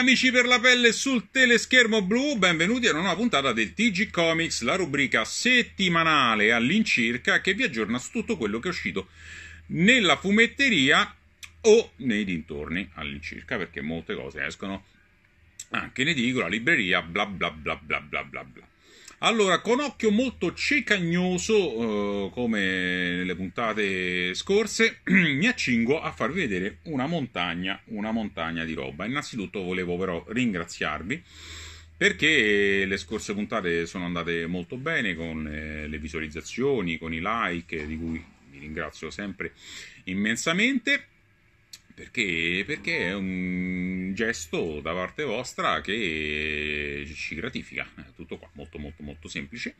amici per la pelle sul teleschermo blu, benvenuti a una nuova puntata del TG Comics, la rubrica settimanale all'incirca che vi aggiorna su tutto quello che è uscito nella fumetteria o nei dintorni all'incirca, perché molte cose escono anche in edicola, libreria, bla bla bla bla bla bla bla. Allora, con occhio molto cecagnoso, eh, come nelle puntate scorse, mi accingo a farvi vedere una montagna, una montagna di roba. Innanzitutto volevo però ringraziarvi perché le scorse puntate sono andate molto bene con eh, le visualizzazioni, con i like, di cui vi ringrazio sempre immensamente. Perché, perché è un gesto da parte vostra che ci gratifica, tutto qua, molto molto molto semplice.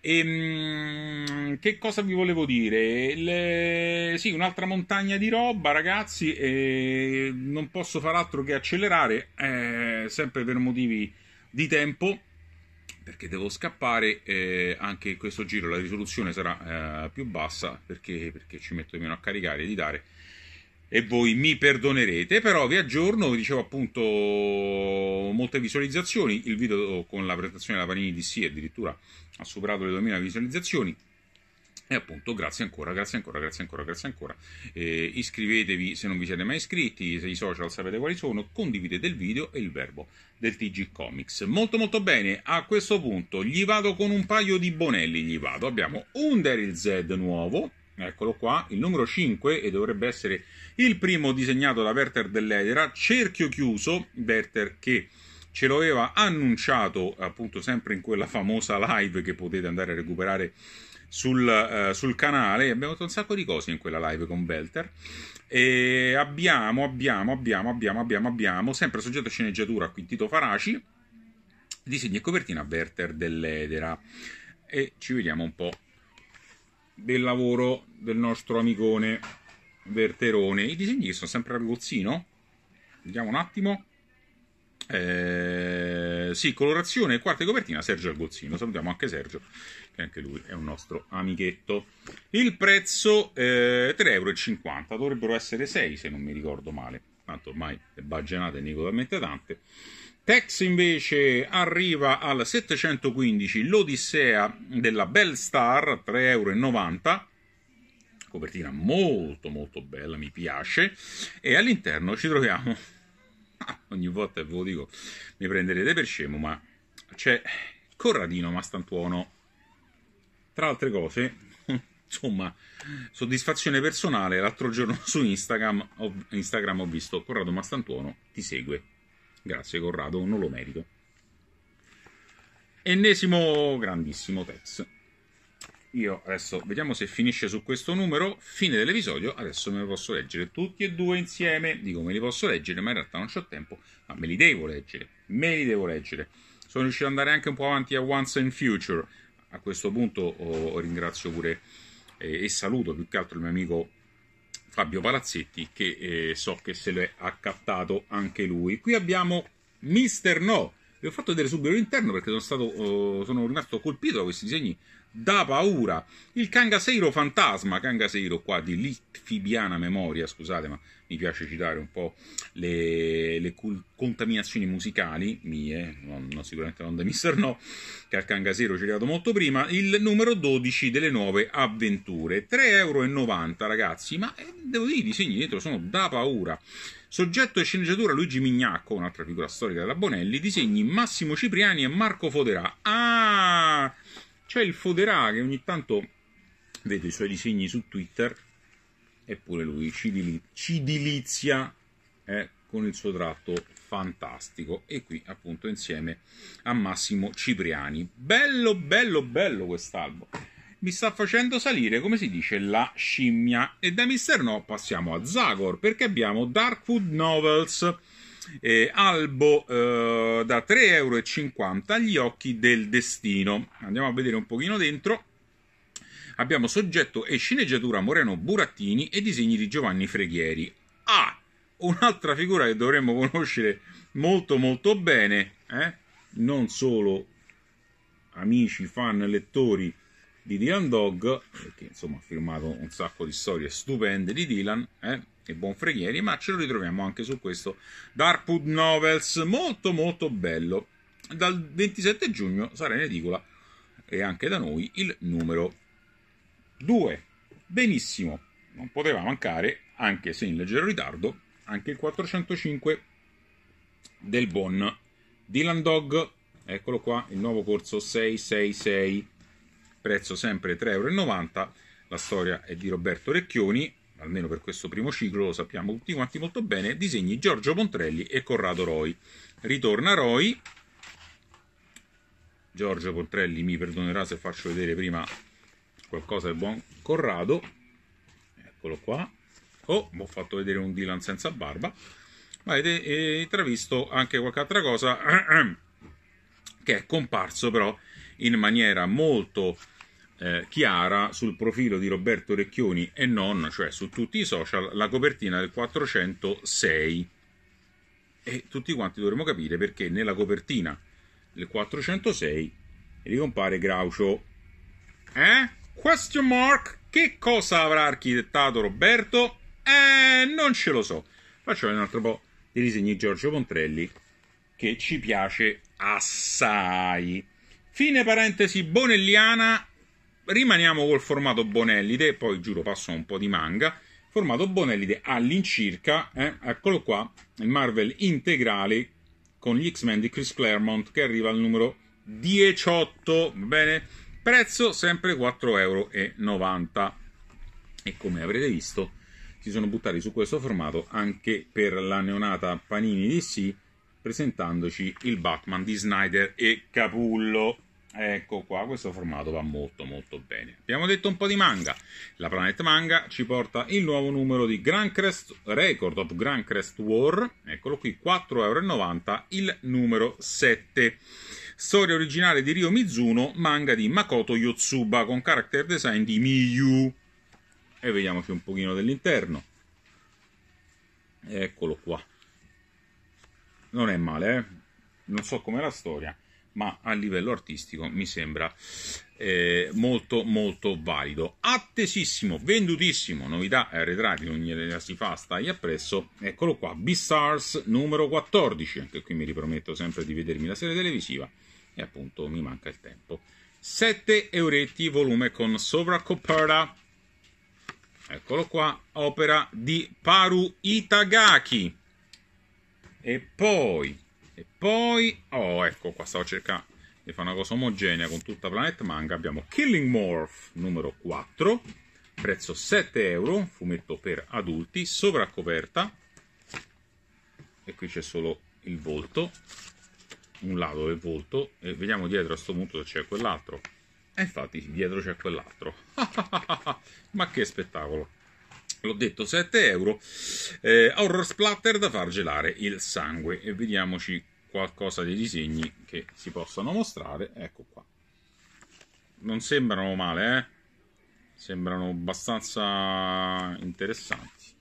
E, ehm, che cosa vi volevo dire? Le... Sì, un'altra montagna di roba, ragazzi, eh, non posso far altro che accelerare, eh, sempre per motivi di tempo perché devo scappare eh, anche in questo giro la risoluzione sarà eh, più bassa perché, perché, ci metto meno a caricare e editare e voi mi perdonerete, però vi aggiorno, vi dicevo appunto molte visualizzazioni, il video con la presentazione della Panini DC addirittura ha superato le 2000 visualizzazioni, e appunto, grazie ancora, grazie ancora, grazie ancora, grazie ancora. Eh, iscrivetevi se non vi siete mai iscritti, se i social sapete quali sono, condividete il video e il verbo del TG Comics. Molto molto bene, a questo punto gli vado con un paio di Bonelli, gli vado. Abbiamo un Daryl Z nuovo, eccolo qua, il numero 5 e dovrebbe essere il primo disegnato da Werther dell'Edera, cerchio chiuso, Werther che ce l'aveva annunciato appunto sempre in quella famosa live che potete andare a recuperare sul, eh, sul canale, abbiamo fatto un sacco di cose in quella live con Welter e abbiamo, abbiamo, abbiamo, abbiamo, abbiamo, abbiamo, sempre soggetto a sceneggiatura qui Tito Faraci, disegni e copertina Werther dell'Edera e ci vediamo un po' del lavoro del nostro amicone Verterone. I disegni sono sempre a gozzino. Vediamo un attimo. Eh, sì, colorazione, quarta e copertina, Sergio Algozzino. Salutiamo anche Sergio, che anche lui è un nostro amichetto. Il prezzo eh, 3,50 euro, dovrebbero essere 6 se non mi ricordo male tanto ormai le baggianate talmente tante. Tex invece arriva al 715 l'Odissea della Bell Star 3,90 euro copertina molto molto bella, mi piace e all'interno ci troviamo ogni volta che ve lo dico mi prenderete per scemo ma c'è Corradino Mastantuono tra altre cose insomma, soddisfazione personale. L'altro giorno su Instagram ho, Instagram ho, visto Corrado Mastantuono ti segue. Grazie Corrado, non lo merito. Ennesimo grandissimo Tex. Io adesso vediamo se finisce su questo numero. Fine dell'episodio. Adesso me lo posso leggere tutti e due insieme. Dico me li posso leggere, ma in realtà non ho tempo. Ma me li devo leggere. Me li devo leggere. Sono riuscito ad andare anche un po' avanti a Once in Future. A questo punto oh, ringrazio pure eh, e saluto più che altro il mio amico Fabio Palazzetti che eh, so che se l'è accattato anche lui. Qui abbiamo Mister No. Vi ho fatto vedere subito l'interno perché sono, stato, eh, sono rimasto colpito da questi disegni da paura. Il Cangaseiro fantasma, Cangaseiro qua di litfibiana memoria, scusate ma mi piace citare un po' le, le contaminazioni musicali mie, non, non, sicuramente non da Mister No, che al Cangaseiro ci è arrivato molto prima, il numero 12 delle nuove avventure, 3,90 euro ragazzi, ma eh, devo dire i disegni dietro sono da paura. Soggetto e sceneggiatura Luigi Mignacco, un'altra figura storica della Bonelli, disegni Massimo Cipriani e Marco Foderà. Ah! C'è il Foderà che ogni tanto vedo i suoi disegni su Twitter, eppure lui ci, dili- ci dilizia eh, con il suo tratto fantastico. E qui appunto insieme a Massimo Cipriani. Bello, bello, bello quest'album. Mi sta facendo salire, come si dice, la scimmia. E da Mister No passiamo a Zagor perché abbiamo Darkwood Novels eh, Albo eh, da 3,50 euro agli occhi del destino. Andiamo a vedere un pochino dentro. Abbiamo soggetto e sceneggiatura Moreno Burattini e disegni di Giovanni Freghieri. Ah, un'altra figura che dovremmo conoscere molto molto bene, eh? non solo amici, fan, lettori di Dylan Dog, che insomma ha firmato un sacco di storie stupende di Dylan, eh, e Bonfreghieri, ma ce lo ritroviamo anche su questo Darkwood Novels, molto molto bello. Dal 27 giugno sarà in edicola e anche da noi il numero 2. Benissimo, non poteva mancare, anche se in leggero ritardo, anche il 405 del buon Dylan Dog. Eccolo qua, il nuovo corso 666 prezzo sempre 3,90 euro. La storia è di Roberto Recchioni, almeno per questo primo ciclo lo sappiamo tutti quanti molto bene, disegni Giorgio Pontrelli e Corrado Roi. Ritorna Roi. Giorgio Pontrelli mi perdonerà se faccio vedere prima qualcosa del buon Corrado, eccolo qua, oh, mi ho fatto vedere un Dylan senza barba, ma avete intravisto eh, anche qualche altra cosa che è comparso però in maniera molto eh, chiara sul profilo di Roberto Recchioni e non, cioè su tutti i social, la copertina del 406. E tutti quanti dovremmo capire perché nella copertina del 406 ricompare Graucio. Eh? Question mark? Che cosa avrà architettato Roberto? Eh, non ce lo so. Facciamo un altro po' di disegni di Giorgio Pontrelli che ci piace assai. Fine parentesi bonelliana rimaniamo col formato Bonellide, poi giuro passo un po' di manga. Formato Bonellide all'incirca, eh, eccolo qua, il Marvel integrale con gli X-Men di Chris Claremont che arriva al numero 18, va bene? Prezzo sempre 4,90 euro. E come avrete visto, si sono buttati su questo formato anche per la neonata Panini DC presentandoci il Batman di Snyder e Capullo. Ecco qua, questo formato va molto molto bene. Abbiamo detto un po' di manga. La Planet Manga ci porta il nuovo numero di Grand Crest Record of Grand Crest War. Eccolo qui, 4,90€, il numero 7. Storia originale di Ryo Mizuno, manga di Makoto Yotsuba con character design di Miyu. E vediamoci un pochino dell'interno. Eccolo qua. Non è male, eh? Non so com'è la storia ma a livello artistico mi sembra eh, molto molto valido attesissimo, vendutissimo novità e eh, arretrati, non gliela si fa stai appresso, eccolo qua Beastars numero 14 anche qui mi riprometto sempre di vedermi la serie televisiva e appunto mi manca il tempo 7 euretti volume con sovracoperta eccolo qua opera di Paru Itagaki e poi e poi... Oh, ecco qua, stavo cercando di fare una cosa omogenea con tutta Planet Manga. Abbiamo Killing Morph numero 4, prezzo 7 euro, fumetto per adulti, sovracoperta. E qui c'è solo il volto, un lato del volto. E vediamo dietro a questo punto se c'è quell'altro. E infatti dietro c'è quell'altro. Ma che spettacolo! l'ho detto 7 euro eh, horror splatter da far gelare il sangue e vediamoci qualcosa dei disegni che si possono mostrare ecco qua non sembrano male eh? sembrano abbastanza interessanti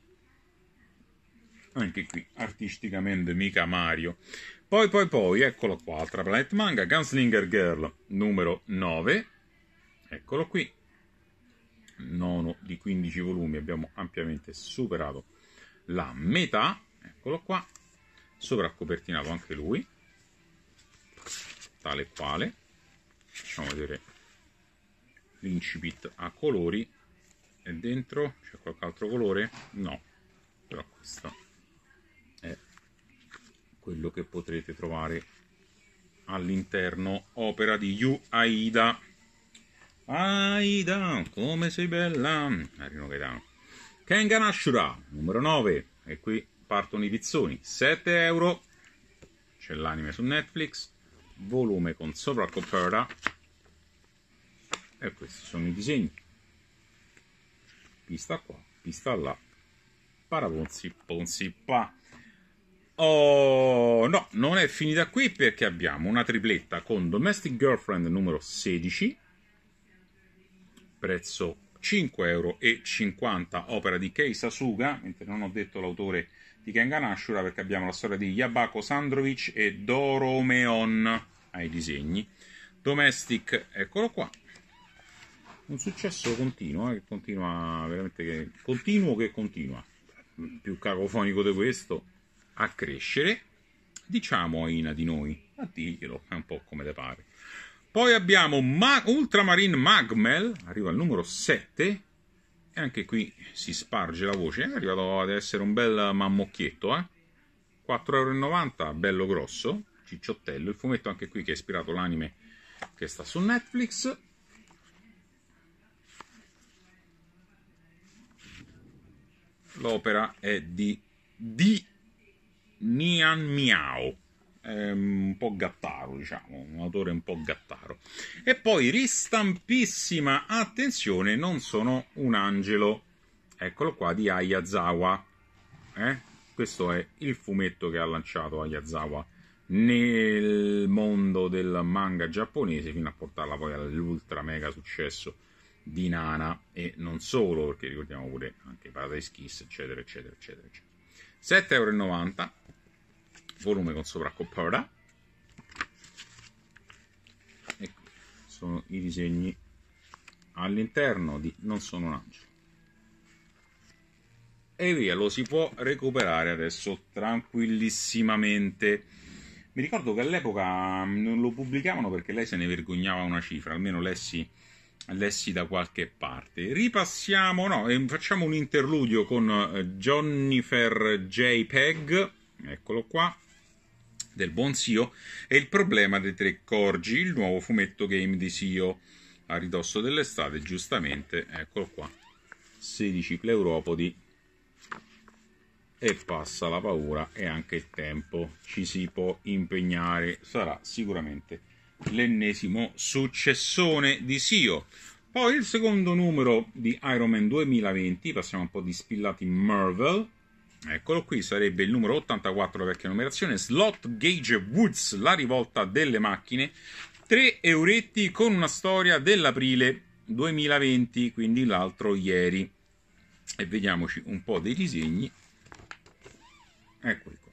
anche qui artisticamente mica Mario poi poi poi eccolo qua altra Planet Manga Gunslinger Girl numero 9 eccolo qui nono di 15 volumi, abbiamo ampiamente superato la metà, eccolo qua, sovraccopertinato anche lui, tale quale, facciamo vedere l'incipit a colori, e dentro c'è qualche altro colore? No, però questo è quello che potrete trovare all'interno opera di Yu Aida Aida, come sei bella! Marino Gaetano. Kengan Ashura, numero 9. E qui partono i pizzoni. 7 euro. C'è l'anime su Netflix. Volume con sopra coperta. E questi sono i disegni. Pista qua, pista là. Paraponzi, ponzi, pa. Oh, no, non è finita qui perché abbiamo una tripletta con Domestic Girlfriend numero 16 prezzo 5,50 euro, opera di Kei Sasuga, mentre non ho detto l'autore di Kengan Ashura perché abbiamo la storia di Yabako Sandrovic e Doromeon ai disegni. Domestic, eccolo qua. Un successo continuo, eh, che continua veramente che, continuo che continua, più cacofonico di questo, a crescere. Diciamo a Ina di noi, a dirglielo, è un po' come le pare. Poi abbiamo Ma- Ultramarine Magmel, arriva al numero 7. E anche qui si sparge la voce. Eh, è arrivato ad essere un bel mammocchietto, eh? 4,90€, bello grosso, cicciottello. Il fumetto anche qui che è ispirato l'anime che sta su Netflix. L'opera è di Di Nian Miao. Ehm, un po' gattaro, diciamo, un autore un po' gattaro. E poi, ristampissima attenzione, non sono un angelo, eccolo qua, di Ayazawa. Eh? Questo è il fumetto che ha lanciato Ayazawa nel mondo del manga giapponese fino a portarla poi all'ultra mega successo di Nana e non solo perché ricordiamo pure anche Paradise Kiss eccetera eccetera eccetera, eccetera. 7,90 euro volume con sovraccoppata ecco sono i disegni all'interno di Non sono un angelo e via lo si può recuperare adesso tranquillissimamente mi ricordo che all'epoca mm, non lo pubblicavano perché lei se ne vergognava una cifra almeno lessi, lessi da qualche parte ripassiamo no facciamo un interludio con eh, Jennifer JPEG eccolo qua, del buon Sio, e Il problema dei tre corgi, il nuovo fumetto game di Sio a ridosso dell'estate, giustamente, eccolo qua, 16 pleuropodi e passa la paura e anche il tempo, ci si può impegnare, sarà sicuramente l'ennesimo successone di Sio. Poi il secondo numero di Iron Man 2020, passiamo un po' di spillati Marvel, Eccolo qui, sarebbe il numero 84, la vecchia numerazione, Slot Gage Woods, la rivolta delle macchine, 3 euretti con una storia dell'aprile 2020, quindi l'altro ieri. E vediamoci un po' dei disegni. Eccoli qua.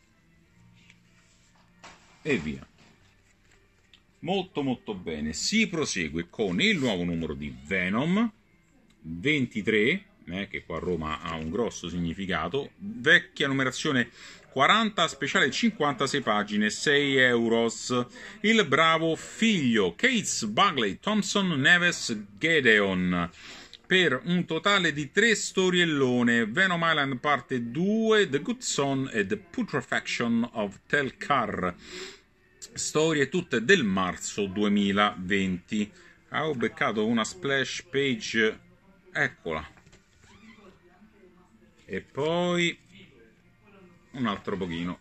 E via. Molto molto bene. Si prosegue con il nuovo numero di Venom, 23, eh, che qua a Roma ha un grosso significato, vecchia numerazione 40, speciale 56 pagine, 6 euros. Il bravo figlio, Cates, Bugley Thompson, Neves, Gedeon. Per un totale di tre storiellone, Venom Island parte 2, The Good Son e The Putrefaction of Telcar. Storie tutte del marzo 2020. Ah, ho beccato una splash page. Eccola e poi un altro pochino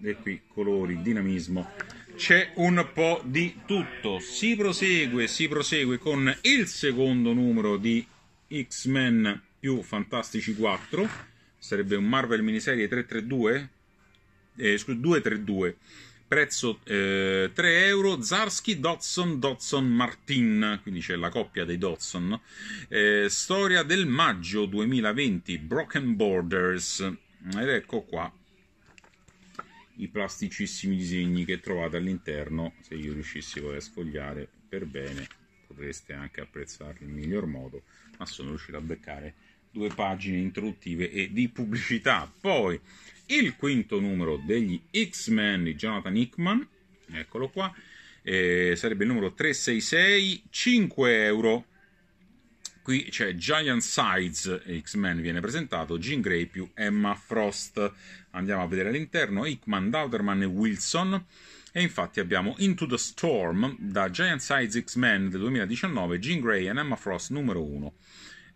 e qui colori, dinamismo c'è un po' di tutto si prosegue, si prosegue con il secondo numero di X-Men più Fantastici 4 sarebbe un Marvel miniserie 332 eh, scusa, 232 prezzo eh, 3 euro, Zarsky, Dodson, Dodson, Martin, quindi c'è la coppia dei Dodson, eh, storia del maggio 2020, Broken Borders, ed ecco qua i plasticissimi disegni che trovate all'interno, se io riuscissi a sfogliare per bene potreste anche apprezzarli in miglior modo, ma sono riuscito a beccare due pagine introduttive e di pubblicità. Poi il quinto numero degli X-Men di Jonathan Hickman, eccolo qua, eh, sarebbe il numero 366, 5 euro. Qui c'è Giant Sides X-Men viene presentato, Jean Grey più Emma Frost. Andiamo a vedere all'interno, Hickman, Dauterman e Wilson. E infatti abbiamo Into the Storm da Giant Sides X-Men del 2019, Jean Grey e Emma Frost numero 1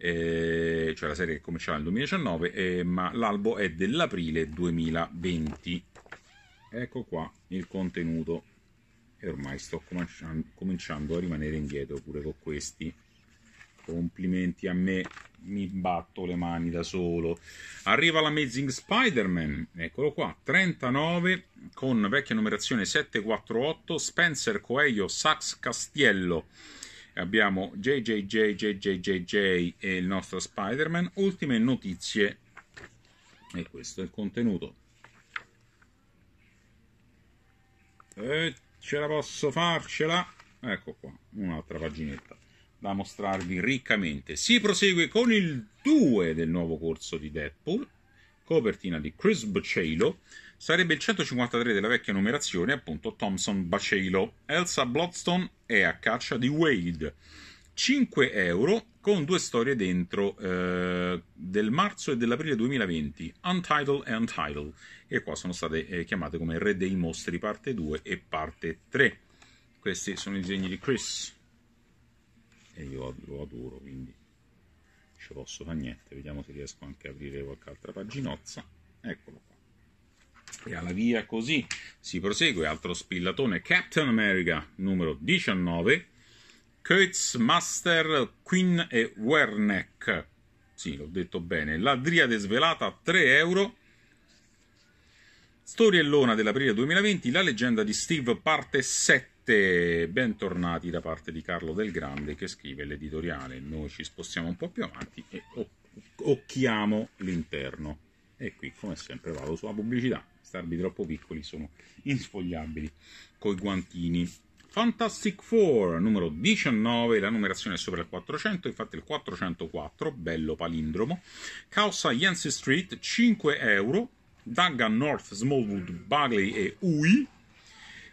eh, cioè la serie che cominciava nel 2019, eh, ma l'albo è dell'aprile 2020. Ecco qua il contenuto. E ormai sto cominciando a rimanere indietro pure con questi. Complimenti a me, mi batto le mani da solo. Arriva l'Amazing Spider-Man, eccolo qua, 39 con vecchia numerazione 748, Spencer Coelho, Sax Castiello abbiamo JJJJJJ e il nostro Spider-Man. Ultime notizie, e questo è il contenuto. E ce la posso farcela? Ecco qua, un'altra paginetta da mostrarvi riccamente. Si prosegue con il 2 del nuovo corso di Deadpool, copertina di Chris Bocello. Sarebbe il 153 della vecchia numerazione, appunto Thompson Bacelo. Elsa Bloodstone è a caccia di Wade. 5 euro con due storie dentro eh, del marzo e dell'aprile 2020, Untitled e Untitled, e qua sono state eh, chiamate come Re dei Mostri parte 2 e parte 3. Questi sono i disegni di Chris e io lo adoro, quindi ci posso fare niente. Vediamo se riesco anche a aprire qualche altra paginozza. Eccolo qua. E alla via così si prosegue, altro spillatone, Captain America numero 19, Master, Quinn e Werneck. Sì, l'ho detto bene. La Driade svelata a 3 euro. Storiellona dell'aprile 2020, la leggenda di Steve parte 7. Bentornati da parte di Carlo Del Grande che scrive l'editoriale. Noi ci spostiamo un po' più avanti e occhiamo l'interno. E qui, come sempre, vado sulla pubblicità starbi troppo piccoli sono insfogliabili coi guantini. Fantastic Four numero 19, la numerazione è sopra il 400, infatti il 404, bello palindromo. Causa Yancey Street 5 euro, Dagga North, Smallwood, Bagley e Ui.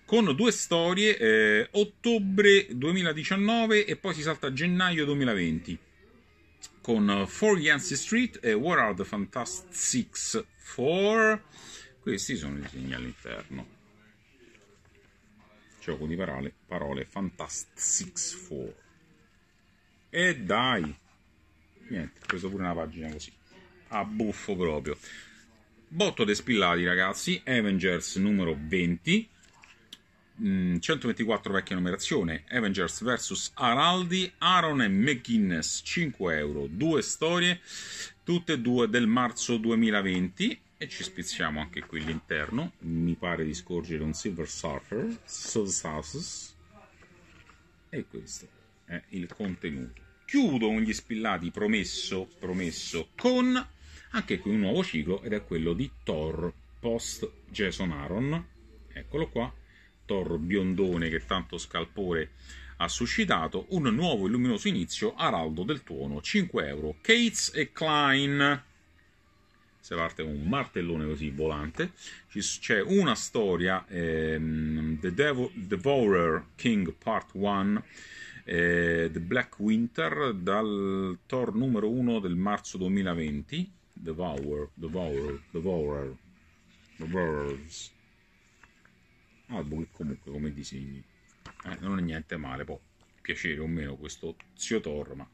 Con due storie, eh, ottobre 2019 e poi si salta a gennaio 2020 con eh, For Yancey Street e What Are the Fantastic Six 4 questi sono i segni all'interno. Gioco di parole, parole Fantastics 4. E dai! Niente, ho preso pure una pagina così. A buffo proprio. Botto spillati, ragazzi, Avengers numero 20. 124 vecchia numerazione Avengers vs Araldi Aaron e McGuinness 5 euro due storie tutte e due del marzo 2020 e ci spezziamo anche qui l'interno mi pare di scorgere un Silver Surfer Sauces e questo è il contenuto chiudo con gli spillati promesso, promesso con anche qui un nuovo ciclo ed è quello di Thor post Jason Aaron eccolo qua Thor biondone che tanto scalpore ha suscitato un nuovo e luminoso inizio Araldo del Tuono 5 euro Cates e Klein se parte con un martellone così volante. c'è una storia, ehm, The Devo- Devourer King Part 1, eh, The Black Winter, dal Thor numero 1 del marzo 2020. Devourer, Devourer, Devourer, Devourers. Album che comunque come disegni. Eh, non è niente male, può piacere o meno questo zio Thor, ma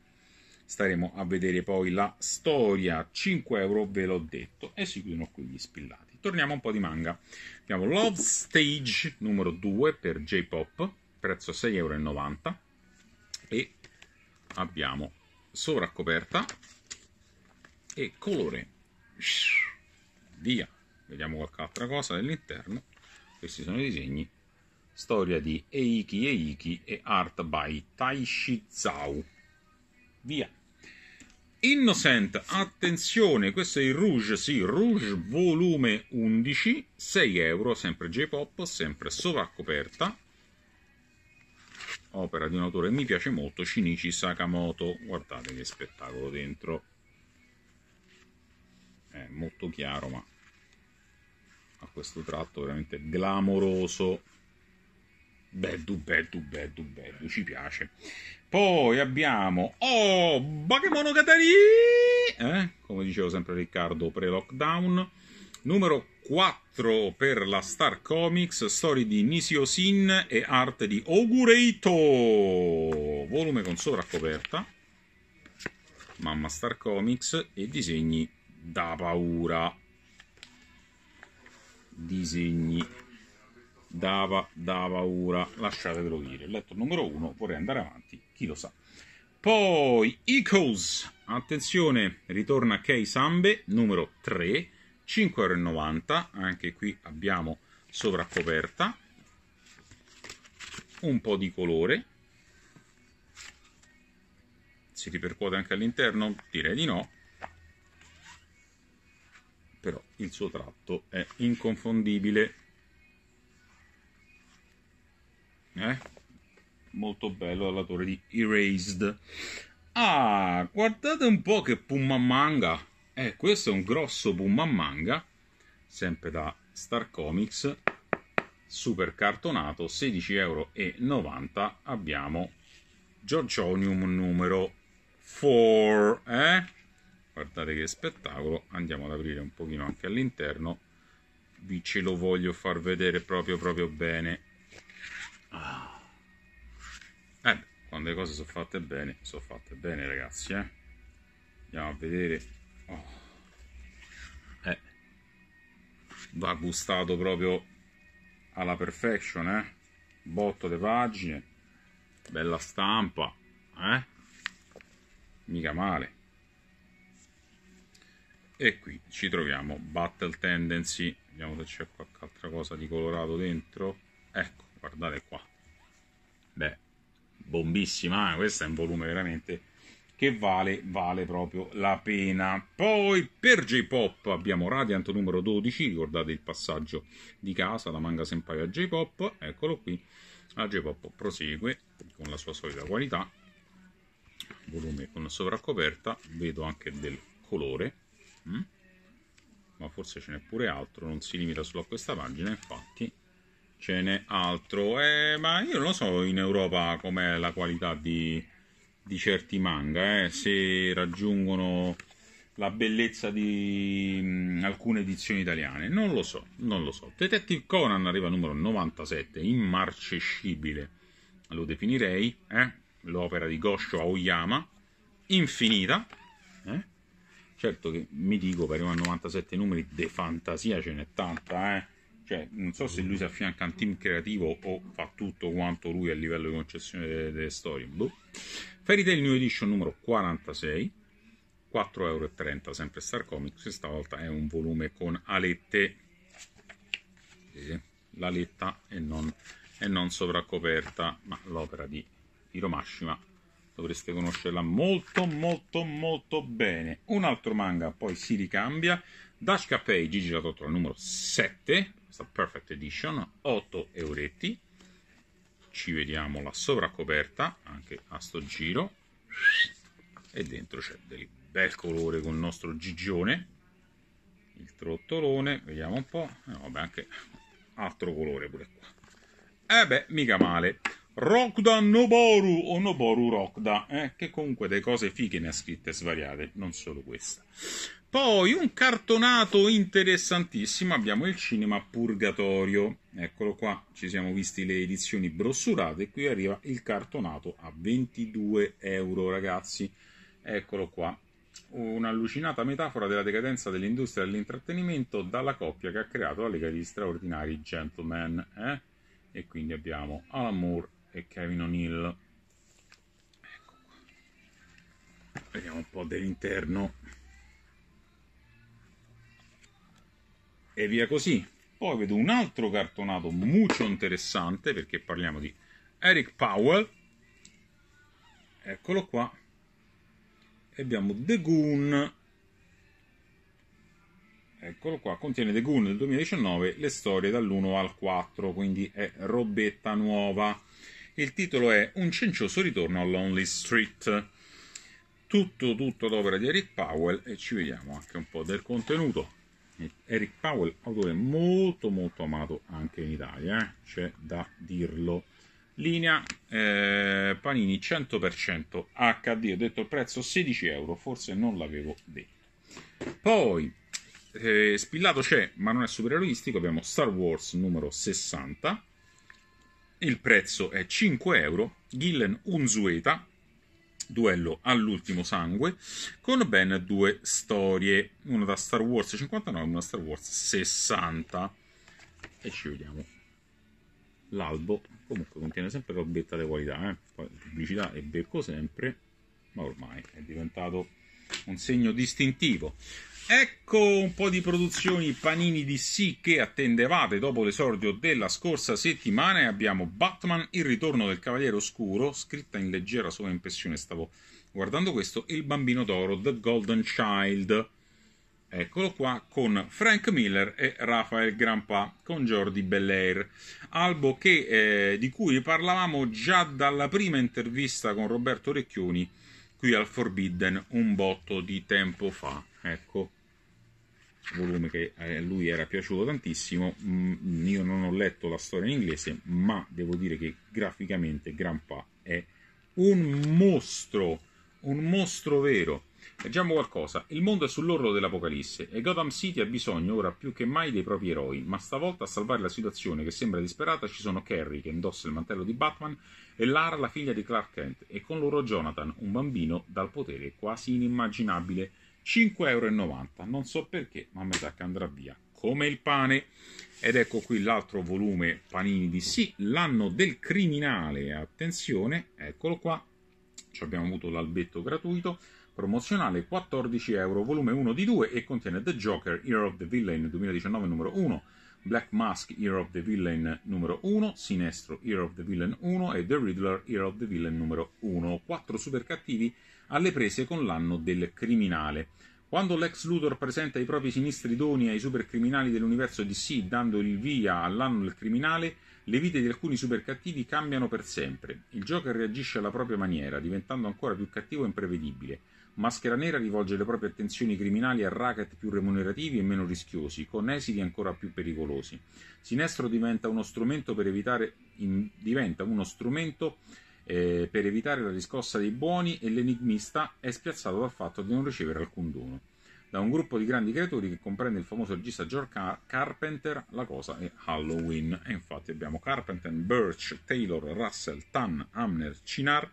staremo a vedere poi la storia 5 euro ve l'ho detto e si chiudono qui gli spillati torniamo un po' di manga abbiamo Love Stage numero 2 per J-Pop prezzo 6,90 euro e abbiamo sovraccoperta e colore via vediamo qualche altra cosa all'interno questi sono i disegni storia di Eiki Eiki e art by Taishizau Via. Innocent, attenzione, questo è il Rouge, sì, Rouge volume 11, 6 euro, sempre J-Pop, sempre sovraccoperta, Opera di un autore che mi piace molto, Shinichi Sakamoto. Guardate che spettacolo dentro. È molto chiaro, ma ha questo tratto veramente glamoroso. Bello, bello, bello, bello, ci piace. Poi abbiamo Oh, Bakemonogatari! Eh? Come dicevo sempre Riccardo, pre-lockdown. Numero 4 per la Star Comics, storie di Nisio Sin e arte di Ogureito. Volume con sovraccoperta. Mamma Star Comics e disegni da paura. Disegni dava da paura, lasciatevelo dire. Letto numero 1, vorrei andare avanti chi lo sa. Poi Eccles, attenzione, ritorna Kei Sambe, numero 3, 5,90€, anche qui abbiamo sovraccoperta, un po' di colore, si ripercuote anche all'interno? Direi di no, però il suo tratto è inconfondibile. Eh? molto bello dall'autore di Erased. Ah, guardate un po' che Manga. Eh, questo è un grosso Manga, sempre da Star Comics, super cartonato, 16,90 euro. Abbiamo Giorgionium numero 4, eh? Guardate che spettacolo, andiamo ad aprire un pochino anche all'interno, vi ce lo voglio far vedere proprio proprio bene. Ah. Eh, quando le cose sono fatte bene, sono fatte bene ragazzi, eh. Andiamo a vedere. Oh. Eh. Va gustato proprio alla perfection, eh. Botto le pagine, bella stampa, eh. Mica male. E qui ci troviamo Battle Tendency. Vediamo se c'è qualche altra cosa di colorato dentro. Ecco, guardate qua. Beh, bombissima, eh, questo è un volume veramente che vale, vale proprio la pena. Poi per J-Pop abbiamo Radiant numero 12, ricordate il passaggio di casa da manga senpai a J-Pop, eccolo qui, la J-Pop prosegue con la sua solita qualità, volume con sovraccoperta, vedo anche del colore, mm? ma forse ce n'è pure altro, non si limita solo a questa pagina, infatti ce n'è altro. Eh, ma io non lo so in Europa com'è la qualità di, di certi manga, eh, se raggiungono la bellezza di mh, mm, alcune edizioni italiane. Non lo so, non lo so. Detective Conan arriva numero 97, immarcescibile, lo definirei, eh? l'opera di Gosho Aoyama, infinita. Eh? Certo che mi dico, per arriva a 97 numeri, de fantasia ce n'è tanta, eh? Cioè, non so se lui si affianca a un team creativo o fa tutto quanto lui a livello di concessione delle, delle storie. Boh. Fairy Tail New Edition numero 46, 4,30 euro, sempre Star Comics. Questa volta è un volume con alette, eh, l'aletta e non, e non sovracoperta, ma l'opera di Hiromashima dovreste conoscerla molto molto molto bene. Un altro manga poi si ricambia, Dash Cafe Gigi Latotto numero 7, questa Perfect Edition, 8 euretti. Ci vediamo la sovracoperta anche a sto giro e dentro c'è del bel colore con il nostro gigione, il trottolone, vediamo un po', eh, vabbè anche altro colore pure qua. E eh beh, mica male. Rokda Noboru o Noboru Rokda, eh, che comunque delle cose fighe ne ha scritte svariate, non solo questa. Poi un cartonato interessantissimo, abbiamo il cinema Purgatorio, eccolo qua, ci siamo visti le edizioni brossurate qui arriva il cartonato a 22 euro ragazzi, eccolo qua. Un'allucinata metafora della decadenza dell'industria dell'intrattenimento dalla coppia che ha creato la Lega degli Straordinari Gentlemen. Eh? E quindi abbiamo Alan Moore e Kevin O'Neill. Ecco qua. Vediamo un po' dell'interno. e via così. Poi vedo un altro cartonato molto interessante perché parliamo di Eric Powell. Eccolo qua. E abbiamo The Goon. Eccolo qua, contiene The Goon del 2019, le storie dall'1 al 4, quindi è robetta nuova. Il titolo è Un cencioso ritorno a Lonely Street. Tutto, tutto ad opera di Eric Powell e ci vediamo anche un po' del contenuto. Eric Powell, autore molto molto amato anche in Italia, eh? c'è da dirlo. Linea eh, Panini 100% HD, ho detto il prezzo 16 euro, forse non l'avevo detto. Poi eh, spillato c'è, ma non è supereroistico, abbiamo Star Wars numero 60, il prezzo è 5 euro, Gillen Unzueta, Duello all'ultimo sangue, con ben due storie, una da Star Wars 59 e una da Star Wars 60. E ci vediamo. L'albo comunque contiene sempre robetta di qualità, eh? pubblicità e becco sempre, ma ormai è diventato un segno distintivo. Ecco un po' di produzioni panini di sì che attendevate dopo l'esordio della scorsa settimana e abbiamo Batman Il ritorno del Cavaliere Oscuro, scritta in leggera impressione, stavo guardando questo, Il bambino d'oro, The Golden Child. Eccolo qua con Frank Miller e Rafael Granpa con Jordi Belair, albo che, eh, di cui parlavamo già dalla prima intervista con Roberto Recchioni qui al Forbidden un botto di tempo fa ecco volume che a eh, lui era piaciuto tantissimo mm, io non ho letto la storia in inglese ma devo dire che graficamente Grandpa è un mostro un mostro vero leggiamo qualcosa il mondo è sull'orlo dell'apocalisse e Gotham City ha bisogno ora più che mai dei propri eroi ma stavolta a salvare la situazione che sembra disperata ci sono Carrie che indossa il mantello di Batman e Lara la figlia di Clark Kent e con loro Jonathan un bambino dal potere quasi inimmaginabile 5,90 euro. Non so perché, ma mi sa che andrà via come il pane. Ed ecco qui l'altro volume Panini di Sì, l'anno del criminale. Attenzione, eccolo qua. Ci abbiamo avuto l'albetto gratuito promozionale 14 euro, volume 1 di 2 e contiene The Joker, Hero of the Villain 2019 numero 1, Black Mask, Hero of the Villain numero 1, Sinestro, Hero of the Villain 1 e The Riddler, Hero of the Villain numero 1. 4 super cattivi alle prese con l'anno del criminale. Quando l'ex Luthor presenta i propri sinistri doni ai supercriminali dell'universo DC, dando il via all'anno del criminale, le vite di alcuni supercattivi cambiano per sempre. Il Joker reagisce alla propria maniera, diventando ancora più cattivo e imprevedibile. Maschera Nera rivolge le proprie attenzioni criminali a racket più remunerativi e meno rischiosi, con esiti ancora più pericolosi. Sinestro diventa uno strumento per evitare, in, diventa uno strumento eh, per evitare la riscossa dei buoni e l'enigmista è spiazzato dal fatto di non ricevere alcun dono. Da un gruppo di grandi creatori che comprende il famoso regista George Car- Carpenter, la cosa è Halloween. E infatti abbiamo Carpenter, Birch, Taylor, Russell, Tan, Amner, Cinar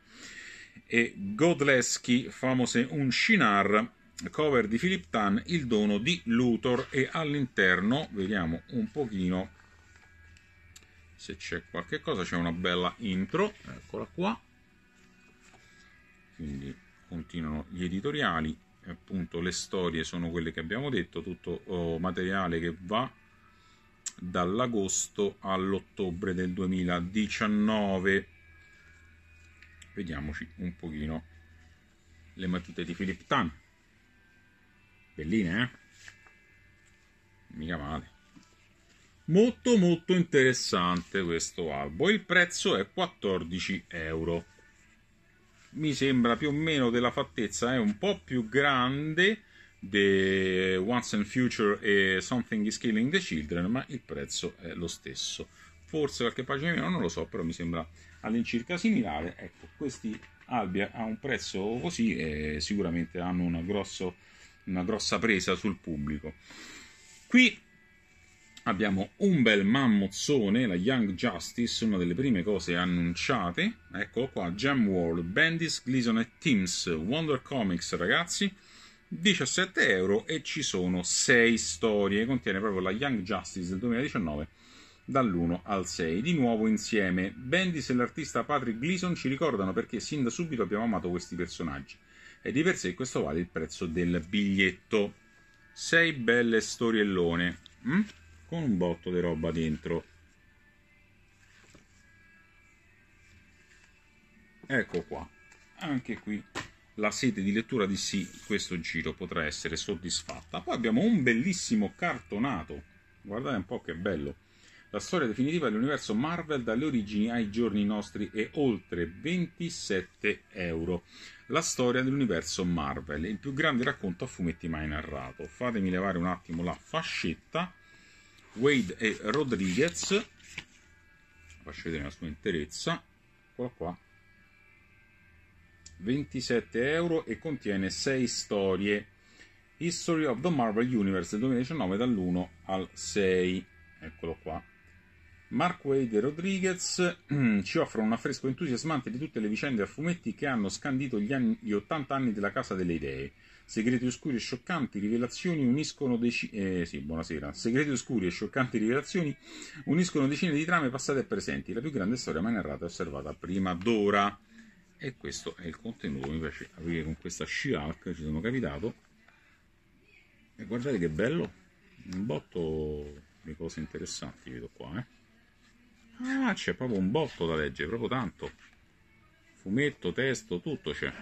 e Godleschi, famose un Cinar, cover di Philip Tan, il dono di Luthor e all'interno vediamo un pochino se c'è qualche cosa c'è una bella intro eccola qua quindi continuano gli editoriali e appunto le storie sono quelle che abbiamo detto tutto oh, materiale che va dall'agosto all'ottobre del 2019 vediamoci un pochino le matite di Philip Tan belline eh mica male Molto molto interessante questo albo. Il prezzo è 14 euro. Mi sembra più o meno della fattezza, è un po' più grande di Once and Future e Something is Killing the Children, ma il prezzo è lo stesso. Forse qualche pagina meno, non lo so, però mi sembra all'incirca similare. Ecco, questi albi a un prezzo così eh, sicuramente hanno una, grosso, una grossa presa sul pubblico. Qui abbiamo un bel mammozzone, la Young Justice, una delle prime cose annunciate. Eccolo qua, Gem World, Bendis, Gleason e Teams, Wonder Comics, ragazzi. 17 euro e ci sono 6 storie. Contiene proprio la Young Justice del 2019 dall'1 al 6. Di nuovo insieme, Bendis e l'artista Patrick Gleason ci ricordano perché sin da subito abbiamo amato questi personaggi. E di per sé questo vale il prezzo del biglietto. 6 belle storiellone. Mm? con un botto di roba dentro ecco qua anche qui la sete di lettura di sì questo giro potrà essere soddisfatta poi abbiamo un bellissimo cartonato guardate un po' che bello la storia definitiva dell'universo Marvel dalle origini ai giorni nostri è oltre 27 euro. La storia dell'universo Marvel, il più grande racconto a fumetti mai narrato. Fatemi levare un attimo la fascetta Wade e Rodriguez faccio vedere la sua interezza eccola qua 27 euro e contiene 6 storie History of the Marvel Universe 2019 dall'1 al 6 eccolo qua Mark Wade e Rodriguez ci offrono un affresco entusiasmante di tutte le vicende a fumetti che hanno scandito gli, anni, gli 80 anni della Casa delle Idee Segreti oscuri e scioccanti rivelazioni uniscono decine. Eh, sì, Segreti oscuri e scioccanti rivelazioni uniscono decine di trame passate e presenti. La più grande storia mai narrata e osservata prima d'ora. E questo è il contenuto. Mi piace aprire con questa She-Hulk. Ci sono capitato. E guardate che bello! Un botto di cose interessanti vedo qua, eh. Ah, c'è proprio un botto da leggere, proprio tanto. Fumetto, testo, tutto c'è.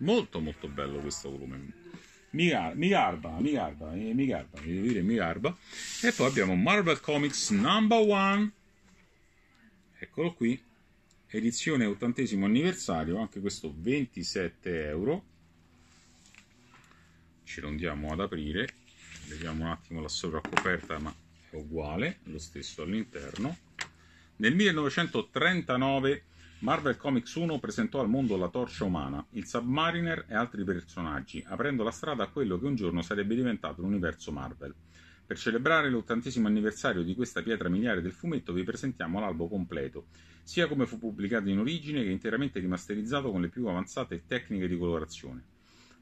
Molto molto bello questo volume. Mi, gar- mi garba, mi garba, eh, mi garba, mi devo dire mi garba. E poi abbiamo Marvel Comics Number One. Eccolo qui. Edizione 80 anniversario, anche questo 27 euro. Ce lo andiamo ad aprire. Vediamo un attimo la sovraccoperta, ma è uguale, lo stesso all'interno. Nel 1939 Marvel Comics 1 presentò al mondo la Torcia Umana, il Submariner e altri personaggi, aprendo la strada a quello che un giorno sarebbe diventato l'universo Marvel. Per celebrare l'ottantesimo anniversario di questa pietra miliare del fumetto vi presentiamo l'albo completo, sia come fu pubblicato in origine che interamente rimasterizzato con le più avanzate tecniche di colorazione.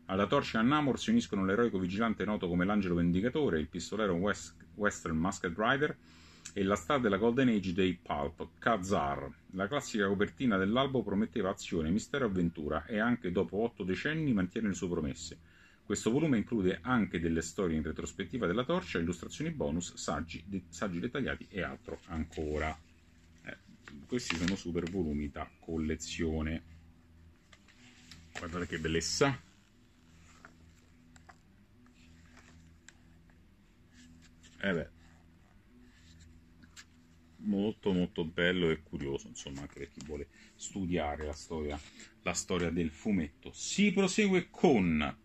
Alla torcia a Namor si uniscono l'eroico vigilante noto come l'Angelo Vendicatore, il pistolero West, Western Masked Rider, e la star della Golden Age dei Pulp, Kazar. La classica copertina dell'albo prometteva azione, mistero e avventura e anche dopo otto decenni mantiene le sue promesse. Questo volume include anche delle storie in retrospettiva della torcia, illustrazioni bonus, saggi, de- saggi dettagliati e altro ancora. Eh, questi sono super volumi da collezione. Guardate che bellezza! Eh beh, molto molto bello e curioso insomma anche per chi vuole studiare la storia, la storia del fumetto si prosegue con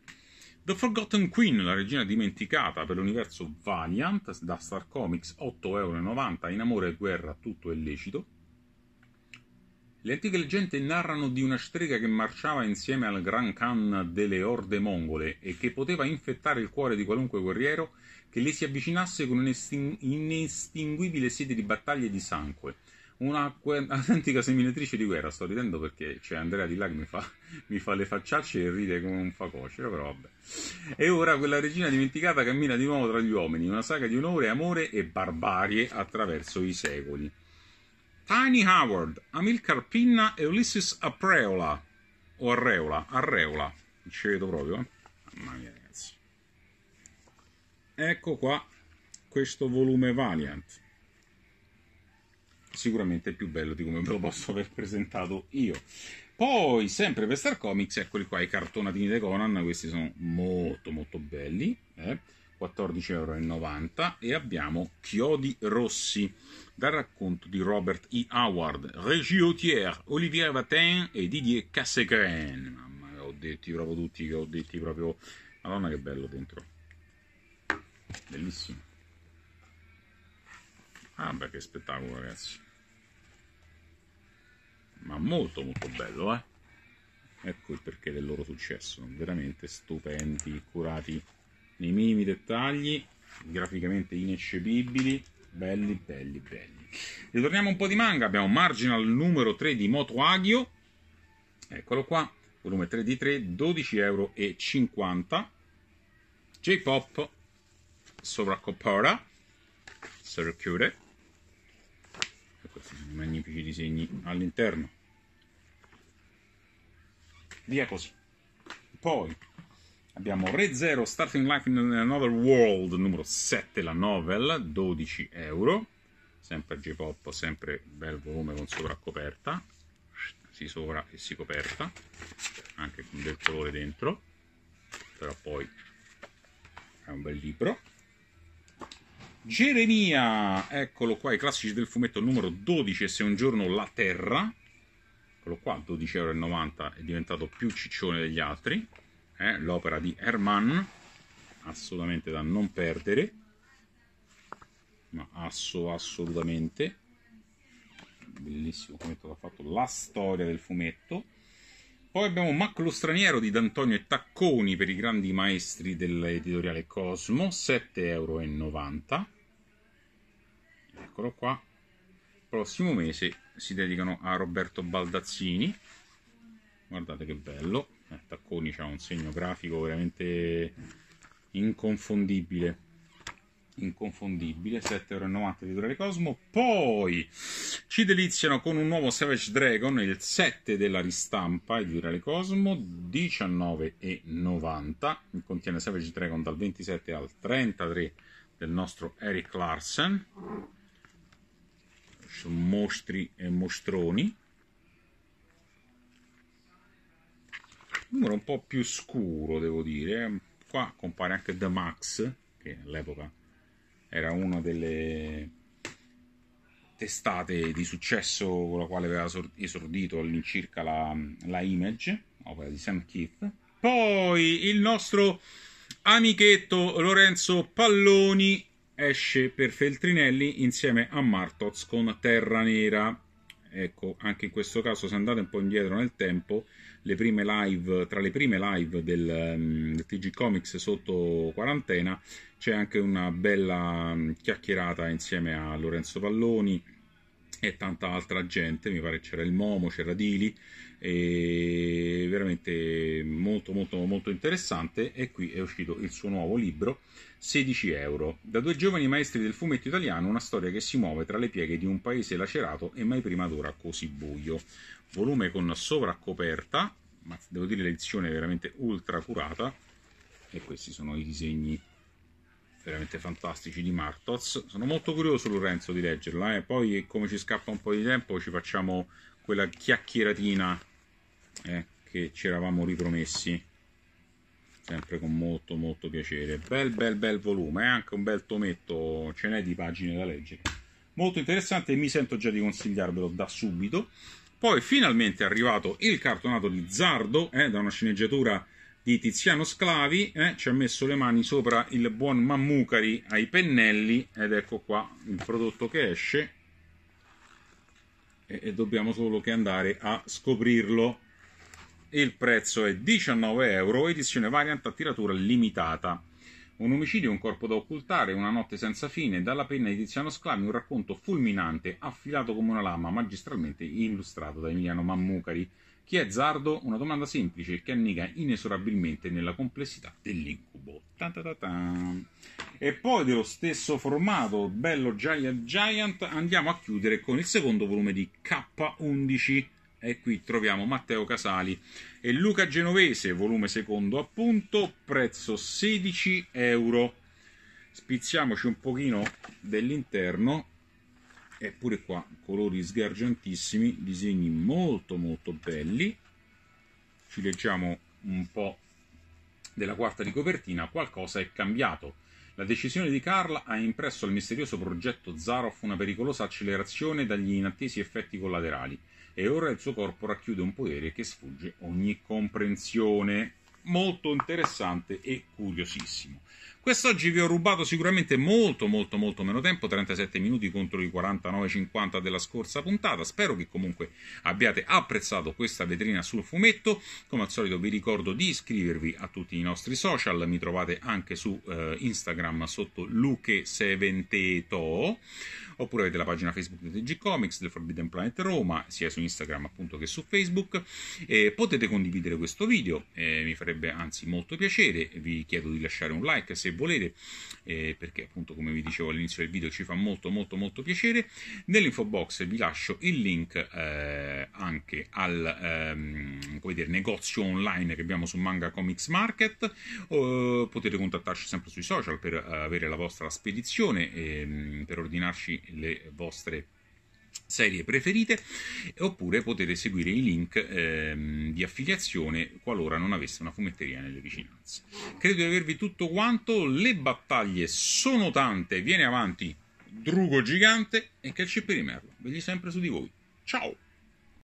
The Forgotten Queen, la regina dimenticata per l'universo Valiant da Star Comics 8,90€ in amore e guerra tutto è lecito le antiche leggende narrano di una strega che marciava insieme al Gran Khan delle orde mongole e che poteva infettare il cuore di qualunque guerriero che le si avvicinasse con un'inestinguibile sete di battaglie e di sangue. Una antica seminatrice di guerra, sto ridendo perché cioè, Andrea Di Lag mi fa, mi fa, le facciacce e ride come un facocero, però vabbè. E ora quella regina dimenticata cammina di nuovo tra gli uomini, una saga di onore, amore e barbarie attraverso i secoli. Tiny Howard, Amilcar Pinna e Ulysses Apreola. O Arreola, Arreola, non ci vedo proprio, eh? Mamma mia, ragazzi. Ecco qua questo volume Valiant. Sicuramente più bello di come ve lo posso aver presentato io. Poi, sempre per Star Comics, eccoli qua i cartonatini di Conan. Questi sono molto, molto belli. Eh? 14,90€ e abbiamo Chiodi Rossi dal racconto di Robert E. Howard, Régis Autier, Olivier Vatin e Didier Cassegrain. Mamma mia, ho detto proprio tutti che ho detto proprio. Madonna che bello dentro. Bellissimo. Ah beh che spettacolo ragazzi. Ma molto molto bello eh. Ecco il perché del loro successo, veramente stupendi, curati nei minimi dettagli, graficamente ineccepibili, belli, belli, belli. Ritorniamo un po' di manga, abbiamo Marginal numero 3 di Moto Agio, eccolo qua, volume 3 di 3, 12,50 euro. J-Pop Sovraccopora, Circure, e questi sono i magnifici disegni all'interno. Via così. Poi Abbiamo Re Zero Starting Life in Another World numero 7, la novel, 12 euro. Sempre J-Pop, sempre bel volume con sovraccoperta. Si sovra e si coperta, anche con del colore dentro. Però poi è un bel libro. Geremia, eccolo qua, i classici del fumetto numero 12 se un giorno la terra. Eccolo qua, 12,90 euro, è diventato più ciccione degli altri eh, l'opera di Hermann, assolutamente da non perdere, ma asso, assolutamente, bellissimo fumetto che ha fatto, la storia del fumetto. Poi abbiamo Mac lo straniero di D'Antonio e Tacconi per i grandi maestri dell'editoriale Cosmo, 7,90 euro. Eccolo qua. Prossimo mese si dedicano a Roberto Baldazzini. Guardate che bello eh, Tacconi ha un segno grafico veramente inconfondibile inconfondibile 7,90€ di Durare Cosmo poi ci deliziano con un nuovo Savage Dragon il 7 della ristampa di Durare Cosmo 19,90 contiene Savage Dragon dal 27 al 33 del nostro Eric Larsen mostri e mostroni numero un po' più scuro devo dire qua compare anche The Max che all'epoca era una delle testate di successo con la quale aveva esordito all'incirca la, la Image opera di Sam Keith poi il nostro amichetto Lorenzo Palloni esce per Feltrinelli insieme a Martoz con Terra Nera ecco anche in questo caso se andate un po' indietro nel tempo le prime live tra le prime live del, mm, del TG Comics sotto quarantena c'è anche una bella mm, chiacchierata insieme a Lorenzo Palloni e tanta altra gente mi pare c'era il Momo c'era Dili e veramente molto molto molto interessante e qui è uscito il suo nuovo libro 16 euro da due giovani maestri del fumetto italiano una storia che si muove tra le pieghe di un paese lacerato e mai prima d'ora così buio volume con sovraccoperta ma devo dire l'edizione veramente ultra curata e questi sono i disegni veramente fantastici di Martoz. Sono molto curioso, Lorenzo, di leggerla. E eh? poi, come ci scappa un po' di tempo, ci facciamo quella chiacchieratina eh, che ci eravamo ripromessi sempre con molto molto piacere bel bel bel volume eh? anche un bel tometto ce n'è di pagine da leggere molto interessante e mi sento già di consigliarvelo da subito poi finalmente è arrivato il cartonato di Zardo eh, da una sceneggiatura di Tiziano Sclavi eh, ci ha messo le mani sopra il buon Mammucari ai pennelli ed ecco qua il prodotto che esce e, e dobbiamo solo che andare a scoprirlo e il prezzo è 19 euro, edizione variant a tiratura limitata. Un omicidio, un corpo da occultare, una notte senza fine, dalla penna di Tiziano Sclami, un racconto fulminante, affilato come una lama, magistralmente illustrato da Emiliano Mammucari. Chi è Zardo? Una domanda semplice che annega inesorabilmente nella complessità dell'incubo. Ta ta ta ta. E poi dello stesso formato, bello Giant Giant, andiamo a chiudere con il secondo volume di K11 e qui troviamo Matteo Casali e Luca Genovese, volume secondo appunto, prezzo 16 euro. Spizziamoci un pochino dell'interno, eppure qua colori sgargiantissimi, disegni molto molto belli. Ci leggiamo un po' della quarta di copertina, qualcosa è cambiato. La decisione di Carl ha impresso al misterioso progetto Zaroff una pericolosa accelerazione dagli inattesi effetti collaterali e ora il suo corpo racchiude un potere che sfugge ogni comprensione. Molto interessante e curiosissimo. Quest'oggi vi ho rubato sicuramente molto molto molto meno tempo, 37 minuti contro i 49,50 della scorsa puntata. Spero che comunque abbiate apprezzato questa vetrina sul fumetto. Come al solito vi ricordo di iscrivervi a tutti i nostri social, mi trovate anche su eh, Instagram sotto luche7to oppure avete la pagina Facebook di TG Comics del Forbidden Planet Roma, sia su Instagram appunto che su Facebook. Eh, potete condividere questo video, eh, mi farebbe anzi molto piacere. Vi chiedo di lasciare un like se volete, eh, perché appunto come vi dicevo all'inizio del video ci fa molto molto molto piacere. Nell'info box vi lascio il link eh, anche al ehm, dire, negozio online che abbiamo su Manga Comics Market, eh, potete contattarci sempre sui social per eh, avere la vostra spedizione, ehm, per ordinarci le vostre serie preferite oppure potete seguire i link ehm, di affiliazione qualora non aveste una fumetteria nelle vicinanze. Credo di avervi tutto quanto, le battaglie sono tante, viene avanti Drugo Gigante e Calcipperi Merlo, vedi sempre su di voi. Ciao!